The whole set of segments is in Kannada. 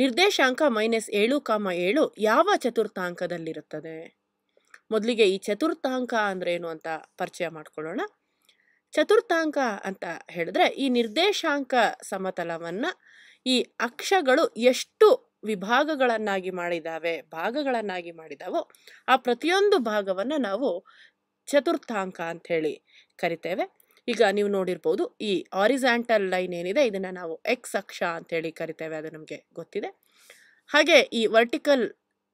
ನಿರ್ದೇಶಾಂಕ ಮೈನಸ್ ಏಳು ಕಾಮ ಏಳು ಯಾವ ಚತುರ್ಥಾಂಕದಲ್ಲಿರುತ್ತದೆ ಮೊದಲಿಗೆ ಈ ಚತುರ್ಥಾಂಕ ಅಂದ್ರೇನು ಏನು ಅಂತ ಪರಿಚಯ ಮಾಡ್ಕೊಳ್ಳೋಣ ಚತುರ್ಥಾಂಕ ಅಂತ ಹೇಳಿದ್ರೆ ಈ ನಿರ್ದೇಶಾಂಕ ಸಮತಲವನ್ನು ಈ ಅಕ್ಷಗಳು ಎಷ್ಟು ವಿಭಾಗಗಳನ್ನಾಗಿ ಮಾಡಿದಾವೆ ಭಾಗಗಳನ್ನಾಗಿ ಮಾಡಿದಾವೋ ಆ ಪ್ರತಿಯೊಂದು ಭಾಗವನ್ನು ನಾವು ಚತುರ್ಥಾಂಕ ಅಂಥೇಳಿ ಕರಿತೇವೆ ಈಗ ನೀವು ನೋಡಿರ್ಬೋದು ಈ ಆರಿಸ್ಯಾಂಟಲ್ ಲೈನ್ ಏನಿದೆ ಇದನ್ನು ನಾವು ಎಕ್ಸ್ ಅಕ್ಷ ಅಂತೇಳಿ ಕರಿತೇವೆ ಅದು ನಮಗೆ ಗೊತ್ತಿದೆ ಹಾಗೆ ಈ ವರ್ಟಿಕಲ್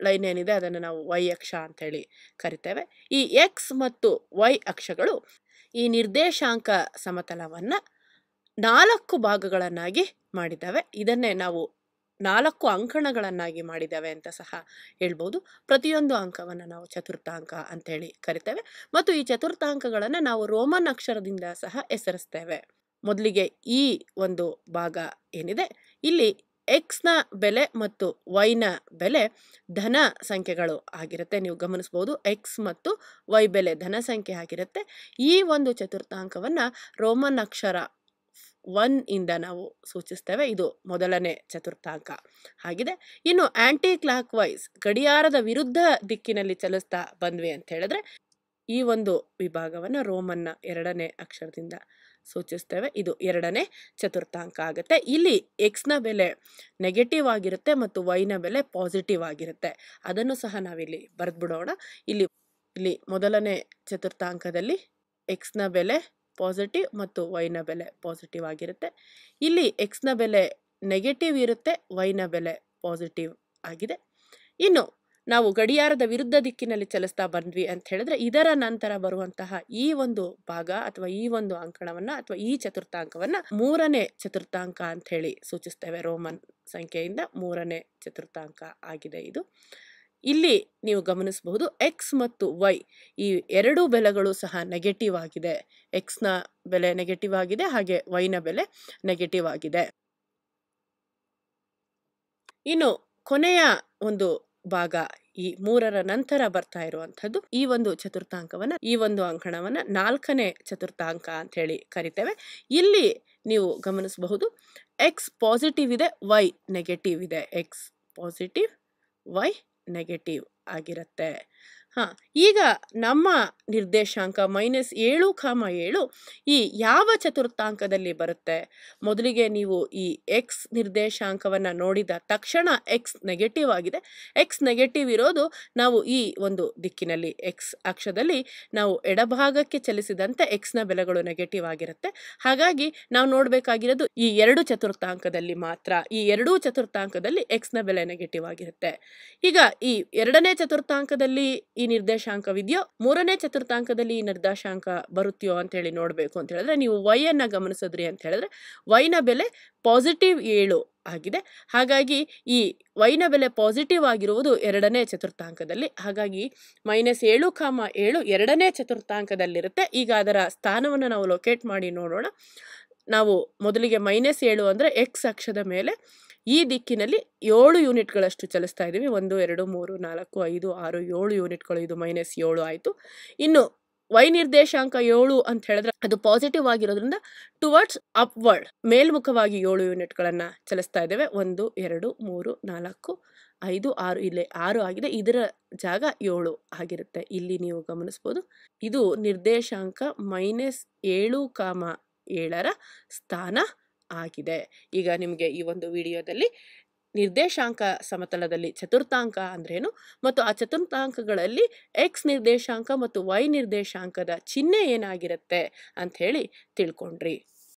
ಲೈನ್ ಏನಿದೆ ಅದನ್ನು ನಾವು ವೈ ಅಕ್ಷ ಅಂತೇಳಿ ಕರಿತೇವೆ ಈ ಎಕ್ಸ್ ಮತ್ತು ವೈ ಅಕ್ಷಗಳು ಈ ನಿರ್ದೇಶಾಂಕ ಸಮತಲವನ್ನು ನಾಲ್ಕು ಭಾಗಗಳನ್ನಾಗಿ ಮಾಡಿದ್ದಾವೆ ಇದನ್ನೇ ನಾವು ನಾಲ್ಕು ಅಂಕಣಗಳನ್ನಾಗಿ ಮಾಡಿದ್ದಾವೆ ಅಂತ ಸಹ ಹೇಳ್ಬೋದು ಪ್ರತಿಯೊಂದು ಅಂಕವನ್ನು ನಾವು ಚತುರ್ಥಾಂಕ ಅಂತೇಳಿ ಕರಿತೇವೆ ಮತ್ತು ಈ ಚತುರ್ಥಾಂಕಗಳನ್ನು ನಾವು ರೋಮನ್ ಅಕ್ಷರದಿಂದ ಸಹ ಹೆಸರಿಸ್ತೇವೆ ಮೊದಲಿಗೆ ಈ ಒಂದು ಭಾಗ ಏನಿದೆ ಇಲ್ಲಿ ಎಕ್ಸ್ನ ಬೆಲೆ ಮತ್ತು ವೈನ ಬೆಲೆ ಧನ ಸಂಖ್ಯೆಗಳು ಆಗಿರುತ್ತೆ ನೀವು ಗಮನಿಸ್ಬೋದು ಎಕ್ಸ್ ಮತ್ತು ವೈ ಬೆಲೆ ಧನ ಸಂಖ್ಯೆ ಆಗಿರುತ್ತೆ ಈ ಒಂದು ಚತುರ್ಥಾಂಕವನ್ನು ರೋಮನ್ ಅಕ್ಷರ ಒನ್ ಇಂದ ನಾವು ಸೂಚಿಸ್ತೇವೆ ಇದು ಮೊದಲನೇ ಚತುರ್ಥಾಂಕ ಆಗಿದೆ ಇನ್ನು ಆಂಟಿ ಕ್ಲಾಕ್ ವೈಸ್ ಗಡಿಯಾರದ ವಿರುದ್ಧ ದಿಕ್ಕಿನಲ್ಲಿ ಚಲಿಸ್ತಾ ಬಂದ್ವಿ ಅಂತ ಹೇಳಿದ್ರೆ ಈ ಒಂದು ವಿಭಾಗವನ್ನು ರೋಮನ್ನ ಎರಡನೇ ಅಕ್ಷರದಿಂದ ಸೂಚಿಸ್ತೇವೆ ಇದು ಎರಡನೇ ಚತುರ್ಥಾಂಕ ಆಗುತ್ತೆ ಇಲ್ಲಿ ಎಕ್ಸ್ನ ಬೆಲೆ ನೆಗೆಟಿವ್ ಆಗಿರುತ್ತೆ ಮತ್ತು ವೈನ ಬೆಲೆ ಪಾಸಿಟಿವ್ ಆಗಿರುತ್ತೆ ಅದನ್ನು ಸಹ ನಾವಿಲ್ಲಿ ಬರೆದ್ಬಿಡೋಣ ಇಲ್ಲಿ ಇಲ್ಲಿ ಮೊದಲನೇ ಚತುರ್ಥಾಂಕದಲ್ಲಿ ಎಕ್ಸ್ನ ಬೆಲೆ ಪಾಸಿಟಿವ್ ಮತ್ತು ವೈನ ಬೆಲೆ ಪಾಸಿಟಿವ್ ಆಗಿರುತ್ತೆ ಇಲ್ಲಿ ಎಕ್ಸ್ನ ಬೆಲೆ ನೆಗೆಟಿವ್ ಇರುತ್ತೆ ವೈನ ಬೆಲೆ ಪಾಸಿಟಿವ್ ಆಗಿದೆ ಇನ್ನು ನಾವು ಗಡಿಯಾರದ ವಿರುದ್ಧ ದಿಕ್ಕಿನಲ್ಲಿ ಚಲಿಸ್ತಾ ಬಂದ್ವಿ ಅಂತ ಹೇಳಿದ್ರೆ ಇದರ ನಂತರ ಬರುವಂತಹ ಈ ಒಂದು ಭಾಗ ಅಥವಾ ಈ ಒಂದು ಅಂಕಣವನ್ನು ಅಥವಾ ಈ ಚತುರ್ಥಾಂಕವನ್ನ ಮೂರನೇ ಚತುರ್ಥಾಂಕ ಅಂತ ಹೇಳಿ ಸೂಚಿಸ್ತೇವೆ ರೋಮನ್ ಸಂಖ್ಯೆಯಿಂದ ಮೂರನೇ ಚತುರ್ಥಾಂಕ ಆಗಿದೆ ಇದು ಇಲ್ಲಿ ನೀವು ಗಮನಿಸಬಹುದು ಎಕ್ಸ್ ಮತ್ತು ವೈ ಈ ಎರಡೂ ಬೆಲೆಗಳು ಸಹ ನೆಗೆಟಿವ್ ಆಗಿದೆ ಎಕ್ಸ್ನ ಬೆಲೆ ನೆಗೆಟಿವ್ ಆಗಿದೆ ಹಾಗೆ ವೈನ ಬೆಲೆ ನೆಗೆಟಿವ್ ಆಗಿದೆ ಇನ್ನು ಕೊನೆಯ ಒಂದು ಭಾಗ ಈ ಮೂರರ ನಂತರ ಬರ್ತಾ ಇರುವಂಥದ್ದು ಈ ಒಂದು ಚತುರ್ಥಾಂಕವನ್ನು ಈ ಒಂದು ಅಂಕಣವನ್ನು ನಾಲ್ಕನೇ ಚತುರ್ಥಾಂಕ ಅಂತ ಹೇಳಿ ಕರಿತೇವೆ ಇಲ್ಲಿ ನೀವು ಗಮನಿಸಬಹುದು ಎಕ್ಸ್ ಪಾಸಿಟಿವ್ ಇದೆ ವೈ ನೆಗೆಟಿವ್ ಇದೆ ಎಕ್ಸ್ ಪಾಸಿಟಿವ್ ವೈ ನೆಗೆಟಿವ್ ಆಗಿರುತ್ತೆ ಹಾಂ ಈಗ ನಮ್ಮ ನಿರ್ದೇಶಾಂಕ ಮೈನಸ್ ಏಳು ಕಾಮ ಏಳು ಈ ಯಾವ ಚತುರ್ಥಾಂಕದಲ್ಲಿ ಬರುತ್ತೆ ಮೊದಲಿಗೆ ನೀವು ಈ ಎಕ್ಸ್ ನಿರ್ದೇಶಾಂಕವನ್ನು ನೋಡಿದ ತಕ್ಷಣ ಎಕ್ಸ್ ನೆಗೆಟಿವ್ ಆಗಿದೆ ಎಕ್ಸ್ ನೆಗೆಟಿವ್ ಇರೋದು ನಾವು ಈ ಒಂದು ದಿಕ್ಕಿನಲ್ಲಿ ಎಕ್ಸ್ ಅಕ್ಷದಲ್ಲಿ ನಾವು ಎಡಭಾಗಕ್ಕೆ ಚಲಿಸಿದಂತೆ ಎಕ್ಸ್ನ ಬೆಲೆಗಳು ನೆಗೆಟಿವ್ ಆಗಿರುತ್ತೆ ಹಾಗಾಗಿ ನಾವು ನೋಡಬೇಕಾಗಿರೋದು ಈ ಎರಡು ಚತುರ್ಥಾಂಕದಲ್ಲಿ ಮಾತ್ರ ಈ ಎರಡೂ ಚತುರ್ಥಾಂಕದಲ್ಲಿ ಎಕ್ಸ್ನ ಬೆಲೆ ನೆಗೆಟಿವ್ ಆಗಿರುತ್ತೆ ಈಗ ಈ ಎರಡನೇ ಚತುರ್ಥಾಂಕದಲ್ಲಿ ಈ ನಿರ್ದೇಶಾಂಕವಿದೆಯೋ ಮೂರನೇ ಚತುರ್ಥಾಂಕದಲ್ಲಿ ಈ ನಿರ್ದೇಶಾಂಕ ಬರುತ್ತೆಯೋ ಅಂತ ಹೇಳಿ ನೋಡಬೇಕು ಅಂತ ಹೇಳಿದ್ರೆ ನೀವು ವೈಯನ್ನು ಅನ್ನು ಗಮನಿಸಿದ್ರಿ ಅಂತ ಹೇಳಿದ್ರೆ ವೈನ ಬೆಲೆ ಪಾಸಿಟಿವ್ ಏಳು ಆಗಿದೆ ಹಾಗಾಗಿ ಈ ವೈನ ಬೆಲೆ ಪಾಸಿಟಿವ್ ಆಗಿರುವುದು ಎರಡನೇ ಚತುರ್ಥಾಂಕದಲ್ಲಿ ಹಾಗಾಗಿ ಮೈನಸ್ ಏಳು ಕಾಮ ಏಳು ಎರಡನೇ ಚತುರ್ಥಾಂಕದಲ್ಲಿರುತ್ತೆ ಈಗ ಅದರ ಸ್ಥಾನವನ್ನು ನಾವು ಲೊಕೇಟ್ ಮಾಡಿ ನೋಡೋಣ ನಾವು ಮೊದಲಿಗೆ ಮೈನಸ್ ಏಳು ಅಂದರೆ ಎಕ್ಸ್ ಅಕ್ಷದ ಮೇಲೆ ಈ ದಿಕ್ಕಿನಲ್ಲಿ ಏಳು ಯೂನಿಟ್ಗಳಷ್ಟು ಚಲಿಸ್ತಾ ಇದ್ದೀವಿ ಒಂದು ಎರಡು ಮೂರು ನಾಲ್ಕು ಐದು ಆರು ಏಳು ಯೂನಿಟ್ಗಳು ಇದು ಮೈನಸ್ ಏಳು ಆಯಿತು ಇನ್ನು ವೈ ನಿರ್ದೇಶಾಂಕ ಏಳು ಅಂತ ಹೇಳಿದ್ರೆ ಅದು ಪಾಸಿಟಿವ್ ಆಗಿರೋದ್ರಿಂದ ಟುವರ್ಡ್ಸ್ ಅಪ್ವರ್ಡ್ ಮೇಲ್ಮುಖವಾಗಿ ಏಳು ಯೂನಿಟ್ಗಳನ್ನು ಚಲಿಸ್ತಾ ಇದ್ದೇವೆ ಒಂದು ಎರಡು ಮೂರು ನಾಲ್ಕು ಐದು ಆರು ಇಲ್ಲಿ ಆರು ಆಗಿದೆ ಇದರ ಜಾಗ ಏಳು ಆಗಿರುತ್ತೆ ಇಲ್ಲಿ ನೀವು ಗಮನಿಸ್ಬೋದು ಇದು ನಿರ್ದೇಶಾಂಕ ಮೈನಸ್ ಏಳು ಕಾಮ ಏಳರ ಸ್ಥಾನ ಆಗಿದೆ ಈಗ ನಿಮಗೆ ಈ ಒಂದು ವಿಡಿಯೋದಲ್ಲಿ ನಿರ್ದೇಶಾಂಕ ಸಮತಲದಲ್ಲಿ ಚತುರ್ಥಾಂಕ ಅಂದ್ರೇನು ಮತ್ತು ಆ ಚತುರ್ಥಾಂಕಗಳಲ್ಲಿ ಎಕ್ಸ್ ನಿರ್ದೇಶಾಂಕ ಮತ್ತು ವೈ ನಿರ್ದೇಶಾಂಕದ ಚಿಹ್ನೆ ಏನಾಗಿರುತ್ತೆ ಅಂಥೇಳಿ ತಿಳ್ಕೊಂಡ್ರಿ